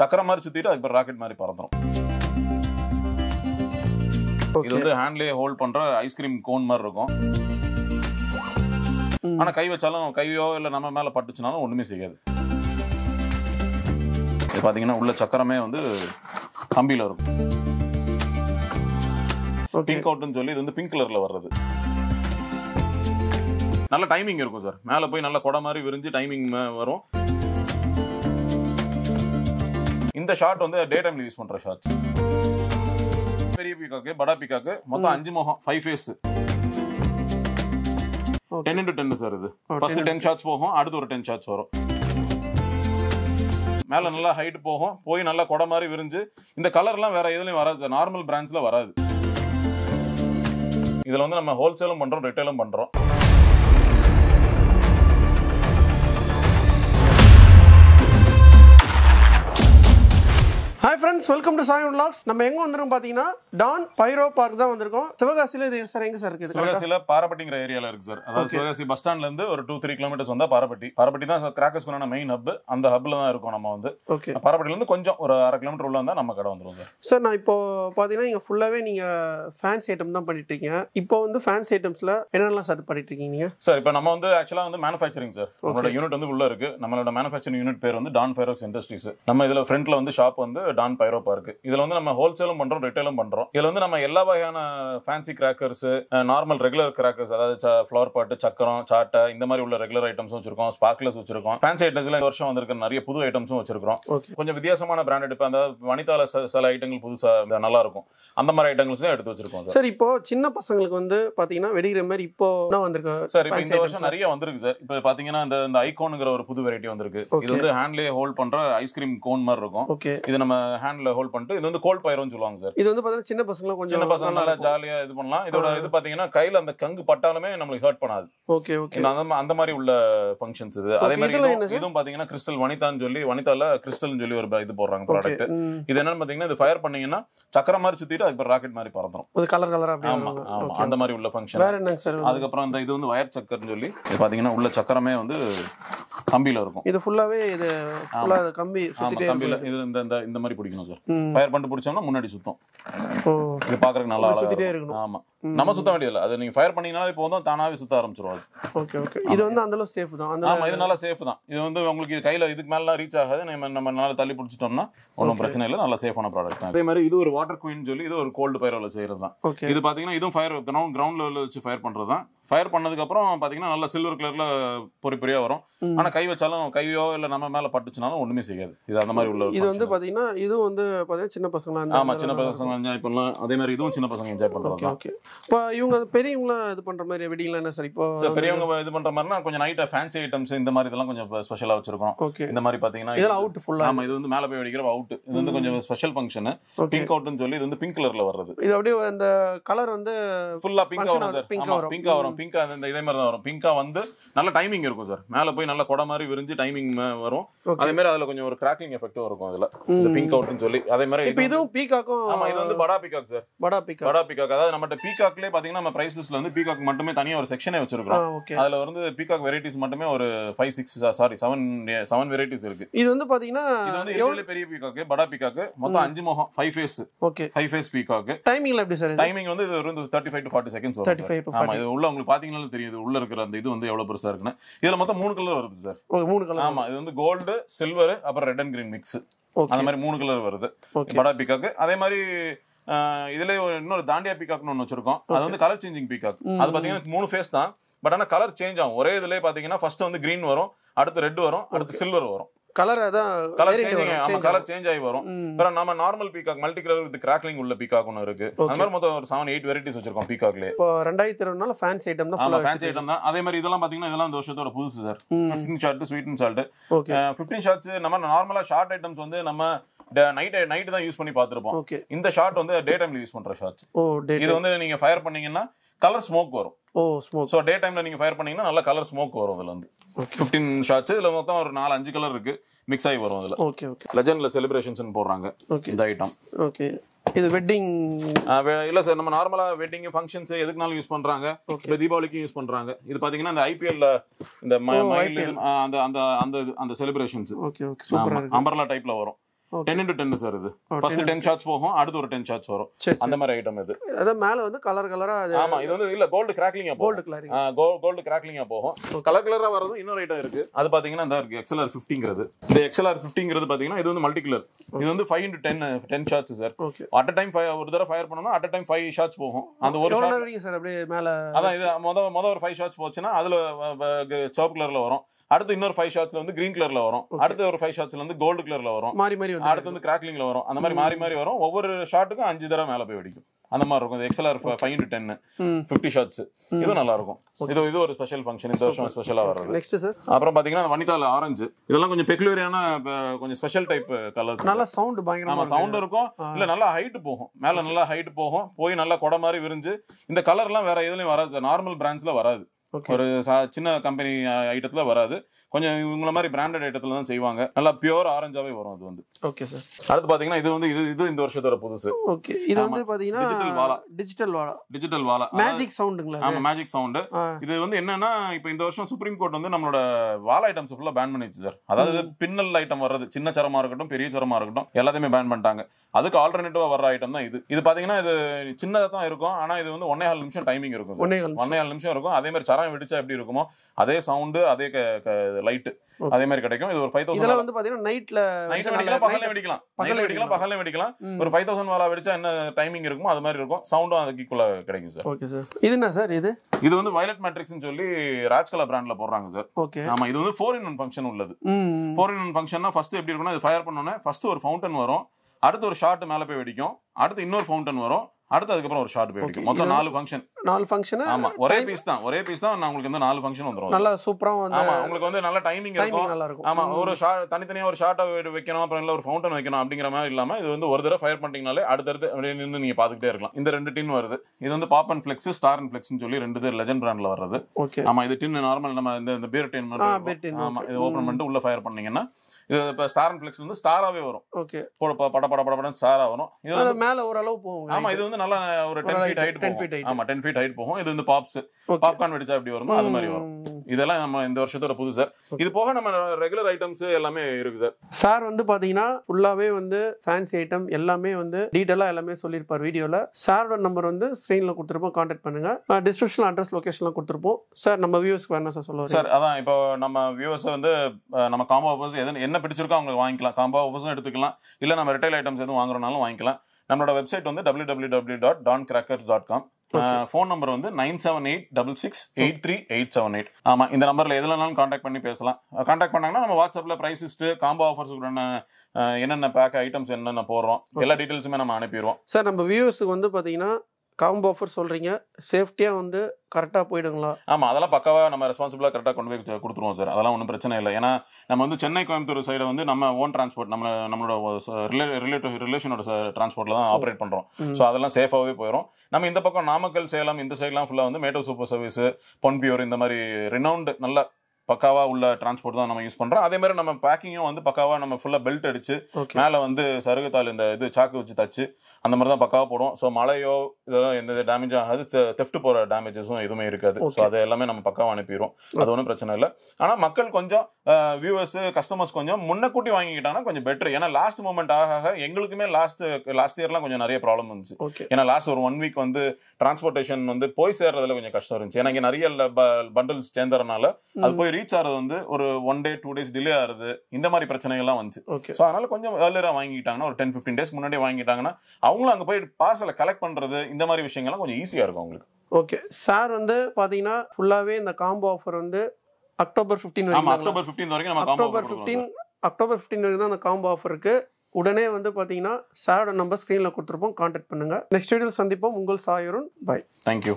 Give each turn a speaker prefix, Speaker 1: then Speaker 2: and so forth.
Speaker 1: சக்கரம் மாதிரி சுத்திட்டு அதுக்கு ராக்கெட் மாதிரி பறந்துடும் இது வந்து ஹேண்ட்லயே ஹோல்ட் பண்ற ஐஸ்கிரீம் கோன் மாதிரி இருக்கும் ஆனா கை வச்சாலும் கையோ இல்ல நம்ம மேல பட்டுச்சுனாலும் ஒண்ணுமே செய்யாது இது பாத்தீங்கன்னா உள்ள சக்கரமே வந்து கம்பியில இருக்கும் பிங்க் அவுட்னு சொல்லி இது வந்து பிங்க் கலர்ல வர்றது நல்ல டைமிங் இருக்கும் சார் மேல போய் நல்ல கொடை மாதிரி விரிஞ்சு டைமிங் வரும் இந்த ஷாட் வந்து டே டைம்ல யூஸ் பண்ற ஷார்ட்ஸ் பெரிய பிகாக்கு படா பீக்காக்கு மொத்தம் அஞ்சு முகம் five face ten into ten sir இது ஃபர்ஸ்ட் டென் ஷாட்ஸ் போகும் அடுத்து ஒரு டென் ஷாட்ஸ் வரும் மேலே நல்லா ஹைட் போகும் போய் நல்லா கொடை மாதிரி விரிஞ்சு இந்த கலர்லாம் வேற எதுலையும் வராது சார் நார்மல் பிராண்ட்ஸில் வராது இதில் வந்து நம்ம ஹோல்சேலும் பண்ணுறோம் ரிட்டைலும் பண்ணுறோம்
Speaker 2: I ஃப்ரெண்ட்ஸ் வெல்கம் டு சாயம் லாக்ஸ் நம்ம எங்க வந்திருக்கோம் பாத்தீங்கன்னா டான் பைரோ பார்க் தான் வந்திருக்கோம் சிவகாசியில இது சார் எங்க சார் இருக்கு சிவகாசியில
Speaker 1: பாரப்பட்டிங்கிற ஏரியால இருக்கு சார் அதாவது சிவகாசி பஸ் ஸ்டாண்ட்ல இருந்து ஒரு டூ த்ரீ கிலோமீட்டர்ஸ் வந்தா பாரப்பட்டி பாரப்பட்டி தான் கிராக்கர்ஸ் மெயின் ஹப் அந்த ஹப்ல தான் இருக்கும் நம்ம வந்து ஓகே பாரப்பட்டில இருந்து கொஞ்சம் ஒரு அரை கிலோமீட்டர் உள்ள வந்தா நம்ம கடை வந்துருவோம் சார்
Speaker 2: சார் நான் இப்போ பாத்தீங்கன்னா நீங்க ஃபுல்லாவே நீங்க ஃபேன்ஸ் ஐட்டம் தான் பண்ணிட்டு இருக்கீங்க இப்போ வந்து ஃபேன்ஸ் ஐட்டம்ஸ்ல என்னென்னலாம் சார் பண்ணிட்டு இருக்கீங்க நீங்க சார்
Speaker 1: இப்போ நம்ம வந்து ஆக்சுவலா வந்து மேனுஃபேக்சரிங் சார் நம்மளோட யூனிட் வந்து உள்ள இருக்கு நம்மளோட மேனுஃபேக்சரிங் யூனிட் பேர் வந்து டான் பைரோக்ஸ் இண்டஸ்ட்ரீஸ் நம்ம இதுல ஃப்ரண்ட்ல வந்து ஷாப் வந்து டான் பைரோப்பா இருக்கு இதுல வந்து நம்ம ஹோல்சேலும் பண்றோம் ரிட்டைலும் பண்றோம் இதுல வந்து நம்ம எல்லா வகையான fancy crackers normal regular crackers அதாவது ஃபிளவர் பாட்டு சக்கரம் சாட்டை இந்த மாதிரி உள்ள ரெகுலர் ஐட்டம்ஸும் வச்சிருக்கோம் ஸ்பார்க்லஸ் வச்சிருக்கோம் ஃபேன்சி ஐட்டம்ஸ்ல இந்த வருஷம் வந்திருக்க நிறைய புது ஐட்டம்ஸும் வச்சிருக்கோம் கொஞ்சம் வித்தியாசமான பிராண்ட் இப்போ அந்த வனிதால சில ஐட்டங்கள் புதுசா நல்லா இருக்கும் அந்த மாதிரி ஐட்டங்கள்ஸும் எடுத்து வச்சிருக்கோம் சார்
Speaker 2: இப்போ சின்ன பசங்களுக்கு வந்து பாத்தீங்கன்னா வெடிக்கிற மாதிரி இப்போ வந்திருக்கு சார் இப்போ இந்த வருஷம் நிறைய
Speaker 1: வந்திருக்கு சார் இப்போ பாத்தீங்கன்னா இந்த இந்த ஐகோனுங்கிற ஒரு புது வெரைட்டி வந்திருக்கு இது வந்து ஹேண்ட்லயே ஹோல்ட் பண்ற ஐஸ்கிரீம் கோன் மாதிரி இருக்கும் இது நம்ம ஹேண்ட் ஹேண்ட்ல ஹோல்ட் பண்ணிட்டு இது வந்து கோல் பயிரும் சொல்லுவாங்க சார்
Speaker 2: இது வந்து பாத்தீங்கன்னா சின்ன பசங்க கொஞ்சம் சின்ன பசங்க நல்லா
Speaker 1: ஜாலியா இது பண்ணலாம் இதோட இது பாத்தீங்கன்னா கையில அந்த கங்கு பட்டாலுமே நம்மளுக்கு ஹர்ட் பண்ணாது ஓகே ஓகே அந்த மாதிரி உள்ள ஃபங்க்ஷன்ஸ் இது அதே மாதிரி இதுவும் பாத்தீங்கன்னா கிறிஸ்டல் வனிதான்னு சொல்லி வனிதால கிறிஸ்டல்னு சொல்லி ஒரு இது போடுறாங்க ப்ராடக்ட் இது என்னன்னு பாத்தீங்கன்னா இது ஃபயர் பண்ணீங்கன்னா சக்கரம் மாதிரி சுத்திட்டு அதுக்கு ராக்கெட் மாதிரி பறந்துரும்
Speaker 2: அது கலர் கலரா ஆமா ஆமா அந்த மாதிரி
Speaker 1: உள்ள ஃபங்க்ஷன் வேற என்ன சார் அதுக்கப்புறம் இந்த இது வந்து வயர் சக்கர்னு சொல்லி இது பாத்தீங்கன்னா உள்ள சக்கரமே வந்து கம்பியில இருக்கும்
Speaker 2: இது ஃபுல்லாவே இது ஃபுல்லா கம்பி சுத்திட்டே கம்பியில
Speaker 1: இது இந்த இந்த மாதிரி பிடிக்கும் சுத்தணும் சார் ஃபயர் பண்ணிட்டு பிடிச்சோம்னா முன்னாடி சுத்தம் இது பாக்குறதுக்கு நல்லா சுத்திட்டே
Speaker 2: இருக்கணும் ஆமா நம்ம சுத்த
Speaker 1: வேண்டியதில்ல அது நீங்க ஃபயர் பண்ணீங்கனாலே போதும் தானாவே சுத்த ஆரம்பிச்சிரும்
Speaker 2: ஓகே ஓகே இது வந்து அந்த அளவு சேஃப் தான் ஆமா இது நல்லா
Speaker 1: சேஃப் தான் இது வந்து உங்களுக்கு கையில இதுக்கு மேல ரீச் ஆகாது நம்ம நம்ம நல்லா தள்ளி பிடிச்சிட்டோம்னா ஒன்றும் பிரச்சனை இல்லை நல்ல சேஃபான ப்ராடக்ட் தான் அதே மாதிரி இது ஒரு வாட்டர் குயின் சொல்லி இது ஒரு கோல்டு ஃபயர் செய்யறது தான் இது பாத்தீங்கன்னா இதுவும் ஃபயர் வைக்கணும் கிரவுண்ட் லெவலில் வச்சு ஃபயர் பண்றது தான் ஃபயர் பண்ணதுக்கப்புறம் பார்த்தீங்கன்னா நல்ல சில்வர் கலரில் பொறி பொறியாக வரும் ஆனால் கை வச்சாலும் கையோ இல்லை நம்ம மேலே பட்டுச்சுனாலும் ஒன்றுமே செய்யாது
Speaker 2: இது அந்த மாதிரி உள்ள இது வந்து பார்த்தீங்கன்னா இதுவும் வந்து பார்த்தீங்கன்னா சின்ன பசங்களாக ஆமாம் சின்ன பசங்க
Speaker 1: என்ஜாய் பண்ணலாம் அதே மாதிரி இதுவும் சின்ன பசங்க என்ஜாய் பண்ணலாம் ஓகே
Speaker 2: இப்போ இவங்க பெரியவங்களாம் இது பண்ணுற மாதிரி வெட்டிங்லாம் என்ன சார் இப்போ பெரியவங்க
Speaker 1: இது பண்ணுற மாதிரினா கொஞ்சம் நைட்டாக ஃபேன்சி ஐட்டம்ஸ் இந்த மாதிரி இதெல்லாம் கொஞ்சம் ஸ்பெஷலாக வச்சிருக்கோம் ஓகே இந்த மாதிரி பார்த்தீங்கன்னா இது அவுட் ஃபுல்லாக ஆமாம் இது வந்து மேலே போய் வெடிக்கிற அவுட் இது வந்து கொஞ்சம் ஸ்பெஷல் ஃபங்க்ஷனு பிங்க் அவுட்னு சொல்லி இது வந்து பிங்க் கலரில் வர்றது இது
Speaker 2: அப்படியே அந்த கலர் வந்து ஃபுல்லாக பிங்க் வரும் பிங்க் வரும் பிங்க் வரும்
Speaker 1: பிங்கா இந்த இதே மாதிரி தான் வரும் பிங்கா வந்து நல்ல டைமிங் இருக்கும் சார் மேல போய் நல்ல கொடை மாதிரி விரிஞ்சு டைமிங் வரும் அதே மாதிரி அதுல கொஞ்சம் ஒரு கிராக்கிங் எஃபெக்டும் இருக்கும் அதுல பிங்க் அவுட்னு சொல்லி அதே மாதிரி இப்போ
Speaker 2: இதுவும் பீகாக்கும் ஆமா இது வந்து படா பீகாக் சார் படா பீகாக் படா
Speaker 1: பீகாக் அதாவது நம்ம பீகாக்லயே பாத்தீங்கன்னா நம்ம பிரைசஸ்ல வந்து பீகாக் மட்டுமே தனியா ஒரு செக்ஷனே வச்சிருக்கோம் அதுல வந்து பீகாக் வெரைட்டிஸ் மட்டுமே ஒரு five six sorry seven seven varieties இருக்கு இது
Speaker 2: வந்து பாத்தீங்கன்னா இது வந்து
Speaker 1: பெரிய பீகாக் படா பீகாக் மொத்தம் அஞ்சு முகம் five face okay five face peacock டைமிங்ல எப்படி சார் டைமிங் வந்து இது வந்து 35 டு 40 செகண்ட்ஸ் வரும் 35 ஆமா இது உள்ள உங்களுக்கு உங்களுக்கு தெரியுது உள்ள இருக்கிற அந்த இது வந்து எவ்வளோ பெருசா இருக்குன்னு இதுல மொத்தம் மூணு கலர் வருது சார் மூணு கலர் ஆமாம் இது வந்து கோல்டு சில்வர் அப்புறம் ரெட் அண்ட் கிரீன் மிக்ஸ் அந்த மாதிரி மூணு கலர் வருது படா பிக்காக்கு அதே மாதிரி இதுல இன்னொரு தாண்டியா பீகாக்னு ஒன்று வச்சிருக்கோம் அது வந்து கலர் சேஞ்சிங் பீகாக் அது பாத்தீங்கன்னா மூணு ஃபேஸ் தான் பட் ஆனா கலர் சேஞ்ச் ஆகும் ஒரே இதுலேயே பாத்தீங்கன்னா ஃபர்ஸ்ட் வந்து கிரீன் வரும் அடுத்து ரெட் வரும் அடுத்து சில்வர் வரும்
Speaker 2: கலர் அதான் கலர் கலர்
Speaker 1: சேஞ்ச் ஆகி வரும் பிற நம்ம normal peacock multi colour with crackling உள்ள பீகாக் ஒன்று இருக்கு அந்த மாதிரி மொத்தம் ஒரு செவன் எயிட் வெரைட்டிஸ் வச்சிருக்கோம் பீகாக்ல
Speaker 2: இப்போ ரெண்டாயிரத்தி ரெண்டு நாள் ஃபேன்ஸ் ஐட்டம் தான் ஃபேன்ஸ் ஐட்டம்
Speaker 1: தான் அதே மாதிரி இதெல்லாம் பாத்தீங்கன்னா இதெல்லாம் இந்த வருஷத்தோட புதுசு sir fifteen shot sweet and salt fifteen shots நம்ம நார்மலா ஷார்ட் ஐட்டம்ஸ் வந்து நம்ம நைட் நைட் தான் யூஸ் பண்ணி பார்த்துருப்போம் இந்த ஷார்ட் வந்து டே டைம்ல யூஸ் பண்ற ஷார்ட்ஸ் இது வந்து நீங்க ஃபயர் பண்ணீங்கன்னா கலர் ஸ்மோக் வரும் ஓ ஸ்மோக் ஸோ டே டைம்ல நீங்க ஃபயர் பண்ணீங்கன்னா நல்ல கலர் ஸ்மோக் வரும் அதுல வந்து ஃபிஃப்டின் ஷார்ட்ஸ் இதுல மொத்தம் ஒரு நாலு அஞ்சு கலர் இருக்கு மிக்ஸ் ஆகி வரும் அதில் ஓகே ஓகே லெஜண்டில் செலிப்ரேஷன்ஸ்னு போடுறாங்க ஓகே இந்த ஐட்டம்
Speaker 2: ஓகே இது வெட்டிங்
Speaker 1: இல்ல சார் நம்ம நார்மலா வெட்டிங் ஃபங்க்ஷன்ஸ் எதுக்குனாலும் யூஸ் பண்றாங்க இப்போ தீபாவளிக்கும் யூஸ் பண்றாங்க இது பாத்தீங்கன்னா இந்த ஐபிஎல்ல இந்த அந்த அந்த அந்த அந்த செலிப்ரேஷன்ஸ்
Speaker 2: ஓகே ஓகே அம்பர்லா
Speaker 1: டைப்ல வரும் டென் இன்டு டென் சார் இது ஃபர்ஸ்ட் டென் ஷாட்ஸ் போகும் அடுத்து ஒரு டென் ஷாட்ஸ் வரும் அந்த மாதிரி ஐட்டம் இது
Speaker 2: அதான் மேல வந்து கலர் கலரா ஆமா இது வந்து இல்ல கோல்டு கிராக்லிங்கா கோல்டு கிளாரிங்
Speaker 1: கோல்டு கிராக்லிங்கா போகும் கலர் கலரா வரதும் இன்னொரு ஐட்டம் இருக்கு அது பாத்தீங்கன்னா இந்த இருக்கு எக்ஸ்எல்ஆர் ஃபிஃப்டிங்கிறது இந்த எக்ஸ்எல்ஆர் ஃபிஃப்டிங்கிறது பாத்தீங்கன்னா இது வந்து மல்டி கலர் இது வந்து five into ten ten shots sir at time ஒரு தடவை ஃபயர் பண்ணோம்னா அட் டைம் ஃபைவ் ஷாட்ஸ் போகும் அந்த ஒரு
Speaker 2: சார் அப்படியே மேல அதான் இது
Speaker 1: மொத மொத ஒரு ஃபைவ் ஷாட்ஸ் போச்சுன்னா அதுல சோப் கலர்ல வரும் அடுத்து இன்னொரு ஃபைவ் ஷாட்ஸ்ல வந்து கிரீன் கலர்ல வரும் அடுத்து ஒரு ஃபைவ் ஷாட்ஸ்ல வந்து கோல்டு கலர்ல வரும் மாறி மாறி அடுத்து வந்து கிராக்லிங்ல வரும் அந்த மாதிரி மாறி மாறி வரும் ஒவ்வொரு ஷாட்டுக்கும் அஞ்சு தடவை மேல போய் வெடிக்கும் அந்த மாதிரி இருக்கும் XLR five to ten fifty shots இது நல்லா இருக்கும் இது இது ஒரு ஸ்பெஷல் ஃபங்க்ஷன் இந்த வருஷம் ஸ்பெஷலா வர்றது நெக்ஸ்ட் சார் அப்புறம் பாத்தீங்கன்னா வனிதால ஆரஞ்சு இதெல்லாம் கொஞ்சம் பெக்யூலரியான கொஞ்சம் ஸ்பெஷல் டைப் கலர்ஸ் நல்லா சவுண்ட் பயங்கரமா சவுண்ட் இருக்கும் இல்ல நல்லா ஹைட் போகும் மேல நல்லா ஹைட் போகும் போய் நல்லா கொடை மாதிரி விரிஞ்சு இந்த கலர்லாம் வேற எதுலயும் வராது நார்மல் பிராண்ட்ஸ்ல வராது ஒரு சின்ன கம்பெனி ஐட்டத்துல வராது கொஞ்சம் இவங்கள மாதிரி பிராண்டட் ஐட்டத்துல தான் செய்வாங்க நல்லா பியூர் ஆரஞ்சாவே வரும் அது வந்து ஓகே சார் அடுத்து பாத்தீங்கன்னா இது வந்து இது இது இந்த வருஷத்தோட புதுசு ஓகே
Speaker 2: இது வந்து பார்த்தீங்கன்னா டிஜிட்டல் வாலா டிஜிட்டல் வாலா
Speaker 1: டிஜிட்டல் வாலா மேஜிக்
Speaker 2: சவுண்டுங்களா
Speaker 1: மேஜிக் சவுண்டு இது வந்து என்னன்னா இப்போ இந்த வருஷம் சுப்ரீம் கோர்ட் வந்து நம்மளோட வால ஐட்டம்ஸ் ஃபுல்லா பேன் பண்ணிச்சு சார் அதாவது பின்னல் ஐட்டம் வர்றது சின்ன சரமா இருக்கட்டும் பெரிய சரமா இருக்கட்டும் எல்லாத்தையுமே பேன் பண்ணிட்டாங்க அதுக்கு ஆல்டர்னேட்டிவா வர ஐட்டம் தான் இது இது பாத்தீங்கன்னா இது சின்னதாக தான் இருக்கும் ஆனா இது வந்து ஒன்னே நிமிஷம் டைமிங் இருக்கும் ஒன்னே நிமிஷம் இருக்கும் அதே மாதிரி சரம் பட்டாயம் வெடிச்சா எப்படி இருக்குமோ அதே சவுண்டு அதே லைட்டு அதே மாதிரி கிடைக்கும் இது ஒரு ஃபைவ் தௌசண்ட்
Speaker 2: வந்து பாத்தீங்கன்னா நைட்ல நைட் வெடிக்கலாம் பகல்ல வெடிக்கலாம்
Speaker 1: பகல்ல வெடிக்கலாம் பகல்ல வெடிக்கலாம் ஒரு ஃபைவ் தௌசண்ட் வாலா வெடிச்சா என்ன டைமிங் இருக்கும் அது மாதிரி இருக்கும் சவுண்டும் அதுக்கு ஈக்குவலா கிடைக்கும் சார் ஓகே
Speaker 2: சார் இது என்ன சார் இது
Speaker 1: இது வந்து வயலட் மேட்ரிக்ஸ் சொல்லி ராஜ்கலா பிராண்ட்ல போடுறாங்க சார் ஓகே ஆமா இது வந்து ஃபோர் இன் ஒன் ஃபங்க்ஷன் உள்ளது ஃபோர் இன் ஒன் ஃபங்க்ஷன்னா ஃபர்ஸ்ட் எப்படி இருக்கும்னா இது ஃபயர் பண்ணோன்னே ஃபர்ஸ்ட் ஒரு ஃபவுண்டன் வரும் அடுத்து ஒரு ஷார்ட் மேல போய் வெடிக்கும் அடுத்து இன்னொரு ஃபவுண்டன் வரும் அடுத்து அதுக்கப்புறம் ஒரு ஷார்ட் போய் மொத்தம் நாலு ஃபங்க்ஷன் நாலு ஃபங்க்ஷன் ஆமா ஒரே பீஸ் தான் ஒரே பீஸ் தான் நான் உங்களுக்கு வந்து நாலு ஃபங்க்ஷன் வந்துரும் நல்லா சூப்பரா வந்து ஆமா உங்களுக்கு வந்து நல்ல டைமிங் இருக்கும் நல்லா இருக்கும் ஆமா ஒரு ஷார்ட் தனித்தனியா ஒரு ஷார்ட் வைக்கணும் அப்புறம் இல்ல ஒரு ஃபவுண்டன் வைக்கணும் அப்படிங்கிற மாதிரி இல்லாம இது வந்து ஒரு தடவை ஃபயர் பண்ணிட்டீங்கனாலே அடுத்தடுத்து அப்படியே நின்று நீங்க பாத்துக்கிட்டே இருக்கலாம் இந்த ரெண்டு டின் வருது இது வந்து pop and flex star and ஃபிளெக்ஸ்னு சொல்லி ரெண்டு இது லெஜண்ட் பிராண்ட்ல வர்றது ஆமா இது டின் நார்மல் நம்ம இந்த பீர் டின் ஆமா இது ஓபன் பண்ணிட்டு உள்ள ஃபயர் பண்ணீங்கன்னா இது இப்போ ஸ்டார் பிளெக்ஸ்ல வந்து ஸ்டாராவே வரும் ஓகே பட பட பட படம் ஸ்டாரா வரும் இது வந்து
Speaker 2: மேல ஓரளவு போகும் ஆமா இது வந்து
Speaker 1: நல்லா ஒரு டென் ஃபீட் ஹைட் போகும் ஆமா டென் ஃபீட் ஹைட் போகும் இது வந்து பாப்ஸ் பாப்கார்ன் வெடிச்சா எப்படி வருமோ அது மாதிரி வரும் இதெல்லாம் நம்ம இந்த வருஷத்தோட புது சார் இது போக நம்ம ரெகுலர் ஐட்டம்ஸ் எல்லாமே இருக்கு சார்
Speaker 2: சார் வந்து பாத்தீங்கன்னா ஃபுல்லாவே வந்து ஃபேன்சி ஐட்டம் எல்லாமே வந்து டீட்டெயிலாக எல்லாமே சொல்லியிருப்பார் வீடியோவில் சாரோட நம்பர் வந்து ஸ்க்ரீனில் கொடுத்துருப்போம் கான்டாக்ட் பண்ணுங்க டிஸ்கிரிப்ஷன் அட்ரஸ் லொக்கேஷன்லாம் கொடுத்துருப்போம் சார் நம்ம வியூவர்ஸ்க்கு வேணா சார் சொல்லுவோம் சார்
Speaker 1: அதான் இப்போ நம்ம வியூவர்ஸ் வந்து நம்ம காம்போ ஆஃபர்ஸ் எது என்ன பிடிச்சிருக்கோ அவங்களுக்கு வாங்கிக்கலாம் காம்போ ஆஃபர்ஸும் எடுத்துக்கலாம் இல்லை நம்ம ரிட்டைல் ஐட்டம்ஸ் எதுவும் வாங்குறனாலும் வாங்கிக்கலாம் நம்மளோட வெப்சைட் வந்து W W W dot Don crackers dot com phone number வந்து nine seven eight double six eight three eight seven eight ஆமாம் இந்த நம்பரில் எதுலனாலும் காண்டாக்ட் பண்ணி பேசலாம் காண்டாக்ட் பண்ணாங்கன்னா நம்ம வாட்ஸ்அப்பில் ப்ரைஸ் காம்போ ஆஃபர்ஸ் என்னென்ன பேக் ஐட்டம்ஸ் என்னென்ன போடுறோம் எல்லா டீட்டெயில்ஸுமே நம்ம அனுப்பிடுவோம்
Speaker 2: சார் நம்ம வியூவர்ஸுக்கு வந்து பார்த்தீங்கன்னா காம்போ ஆஃபர் சொல்கிறீங்க சேஃப்டியாக வந்து கரெக்டாக போயிடுங்களா
Speaker 1: ஆமாம் அதெல்லாம் பக்காவாக நம்ம ரெஸ்பான்சிபிளாக கரெக்டாக கொண்டு போய் கொடுத்துருவோம் சார் அதெல்லாம் ஒன்றும் பிரச்சனை இல்லை ஏன்னா நம்ம வந்து சென்னை கோயம்புத்தூர் சைடை வந்து நம்ம ஓன் டிரான்ஸ்போர்ட் நம்ம நம்மளோட ரிலே ரிலேட்டிவ் ரிலேஷனோட டிரான்ஸ்போர்ட்டில் தான் ஆப்ரேட் பண்ணுறோம் ஸோ அதெல்லாம் சேஃபாகவே போயிடும் நம்ம இந்த பக்கம் நாமக்கல் சேலம் இந்த சைட்லாம் ஃபுல்லாக வந்து மேட்டோ சூப்பர் சர்வீஸ் பொன்பியூர் இந்த மாதிரி ரினவுண்டு நல்ல பக்காவாக உள்ள டிரான்ஸ்போர்ட் தான் நம்ம யூஸ் பண்ணுறோம் அதே மாதிரி நம்ம பேக்கிங்கும் வந்து பக்காவாக நம்ம ஃபுல்லாக பெல்ட் அடிச்சு மேலே வந்து சருகத்தால் இந்த இது சாக்கு வச்சு தச்சு அந்த மாதிரி தான் பக்காவாக போடும் ஸோ மழையோ இதோ எந்த டேமேஜும் ஆகாது தெஃப்ட் போகிற டேமேஜஸும் எதுவுமே இருக்காது ஸோ அதை எல்லாமே நம்ம பக்காவாக அனுப்பிடுவோம் அது ஒன்றும் பிரச்சனை இல்லை ஆனால் மக்கள் கொஞ்சம் வியூவர்ஸ் கஸ்டமர்ஸ் கொஞ்சம் முன்னக்கூட்டி வாங்கிக்கிட்டாங்கன்னா கொஞ்சம் பெட்டர் ஏன்னா லாஸ்ட் மூமெண்ட் ஆக ஆக எங்களுக்குமே லாஸ்ட் லாஸ்ட் இயர்லாம் கொஞ்சம் நிறைய ப்ராப்ளம் இருந்துச்சு ஏன்னா லாஸ்ட் ஒரு ஒன் வீக் வந்து டிரான்ஸ்போர்ட்டேஷன் வந்து போய் சேர்றதுல கொஞ்சம் கஷ்டம் இருந்துச்சு ஏன்னா இங்கே நிறைய பண்டில்ஸ் சேர்ந்துறதுனால அது போய் ரீச் ஆகிறது வந்து ஒரு one day two days delay ஆகுது இந்த மாதிரி பிரச்சனைகள்லாம் வந்துச்சு ஸோ அதனால கொஞ்சம் ஏர்லியராக வாங்கிட்டாங்கன்னா ஒரு டென் ஃபிஃப்டின் டேஸ் முன்னாடியே வாங்கிட்டாங்கன்னா அவங்களும் அங்கே போய் பார்சலை கலெக்ட் பண்ணுறது இந்த மாதிரி விஷயங்கள்லாம் கொஞ்சம் ஈஸியாக இருக்கும் அவங்களுக்கு
Speaker 2: ஓகே சார் வந்து பார்த்தீங்கன்னா ஃபுல்லாகவே இந்த காம்போ ஆஃபர் வந்து அக்டோபர் ஃபிஃப்டீன் அக்டோபர்
Speaker 1: ஃபிஃப்டீன் வரைக்கும் நம்ம அக்டோபர் ஃபிஃப்டீன்
Speaker 2: அக்டோபர் ஃபிஃப்டீன் வரைக்கும் தான் அந்த காம்போ ஆஃபர் இருக்குது உடனே வந்து பார்த்தீங்கன்னா சாரோட நம்பர் ஸ்க்ரீனில் கொடுத்துருப்போம் காண்டாக்ட் பண்ணுங்கள் நெக்ஸ்ட் வீடியோ சந்திப்போம் உங்கள் சாயருன்
Speaker 1: பாய் தேங்க்யூ